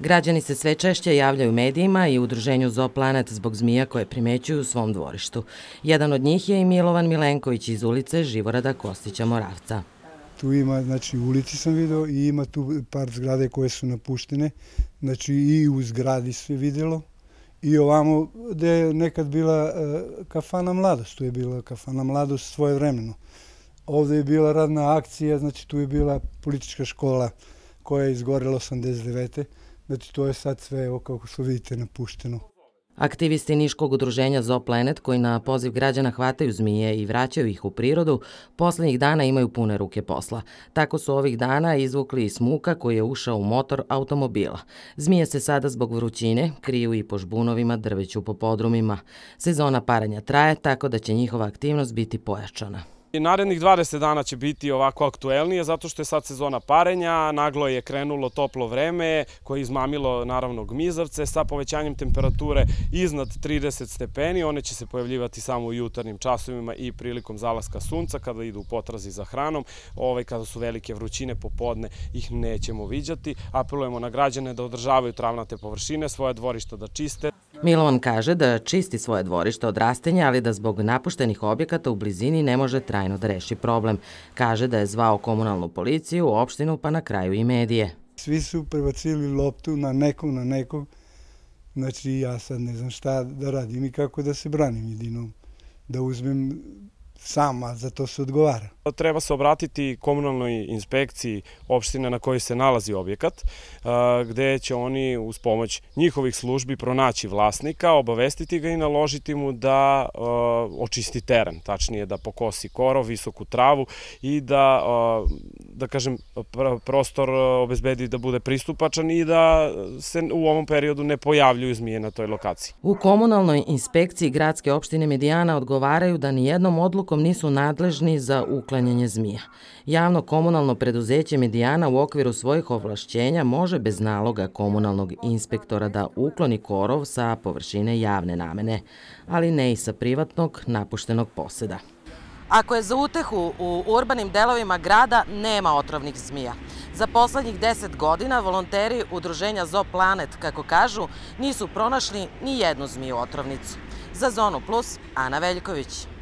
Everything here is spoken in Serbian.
Građani se sve češće javljaju medijima i udruženju Zooplanet zbog zmija koje primećuju u svom dvorištu. Jedan od njih je i Milovan Milenković iz ulice Živorada Kostića Moravca. Tu ima, znači, u ulici sam video i ima tu par zgrade koje su napuštene. Znači, i u zgradi se videlo. I ovamo, gde je nekad bila e, kafana Mladost, tu je bila kafana Mladost svoje vremeno. Ovde je bila radna akcija, znači tu je bila politička škola koja je izgorela 89. Znači, to je sad sve, evo, kako što vidite, napušteno. Aktivisti Niškog udruženja Zooplanet, koji na poziv građana hvataju zmije i vraćaju ih u prirodu, poslednjih dana imaju pune ruke posla. Tako su ovih dana izvukli i smuka koji je ušao u motor automobila. Zmije se sada zbog vrućine kriju i po žbunovima, drveću po podrumima. Sezona paranja traje, tako da će njihova aktivnost biti pojačana. I narednih 20 dana će biti ovako aktuelnije zato što je sad sezona parenja, naglo je krenulo toplo vreme koje je izmamilo naravno gmizavce sa povećanjem temperature iznad 30 stepeni. One će se pojavljivati samo u jutarnjim časovima i prilikom zalaska sunca kada idu u potrazi za hranom. Ovaj, kada su velike vrućine popodne ih nećemo viđati. Apelujemo na građane da održavaju travnate površine, svoje dvorišta da čiste. Milovan kaže da čisti svoje dvorište od rastenja, ali da zbog napuštenih objekata u blizini ne može trajno da reši problem. Kaže da je zvao komunalnu policiju, opštinu pa na kraju i medije. Svi su prebacili loptu na nekog, na nekog. Znači ja sad ne znam šta da radim i kako da se branim jedinom. Da uzmem sama, za to se odgovara. Treba se obratiti komunalnoj inspekciji opštine na kojoj se nalazi objekat, gde će oni uz pomoć njihovih službi pronaći vlasnika, obavestiti ga i naložiti mu da očisti teren, tačnije da pokosi korov, visoku travu i da da kažem, prostor e, obezbedi da bude pristupačan i da se u ovom periodu ne pojavljuju zmije na toj lokaciji. U komunalnoj inspekciji gradske opštine Medijana odgovaraju da nijednom odlukom nisu nadležni za uklanjanje zmija. Javno komunalno preduzeće Medijana u okviru svojih ovlašćenja može bez naloga komunalnog inspektora da ukloni korov sa površine javne namene, ali ne i sa privatnog napuštenog poseda. Ako je za utehu u urbanim delovima grada, nema otrovnih zmija. Za poslednjih 10 godina volonteri udruženja Zooplanet, kako kažu, nisu pronašli ni jednu zmiju otrovnicu. Za Zonu Plus, Ana Veljković.